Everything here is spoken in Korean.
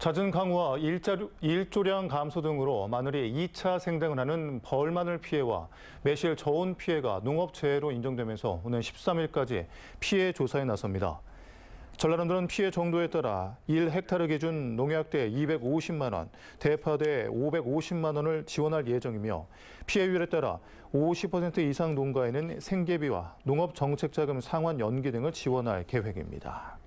잦은 강우와 일자류, 일조량 감소 등으로 마늘이 2차 생장을 하는 벌마늘 피해와 매실 저온 피해가 농업재해로 인정되면서 오늘 13일까지 피해 조사에 나섭니다. 전라남도는 피해 정도에 따라 1헥타르 기준 농약대 250만 원, 대파대 550만 원을 지원할 예정이며 피해율에 따라 50% 이상 농가에는 생계비와 농업정책자금 상환 연기 등을 지원할 계획입니다.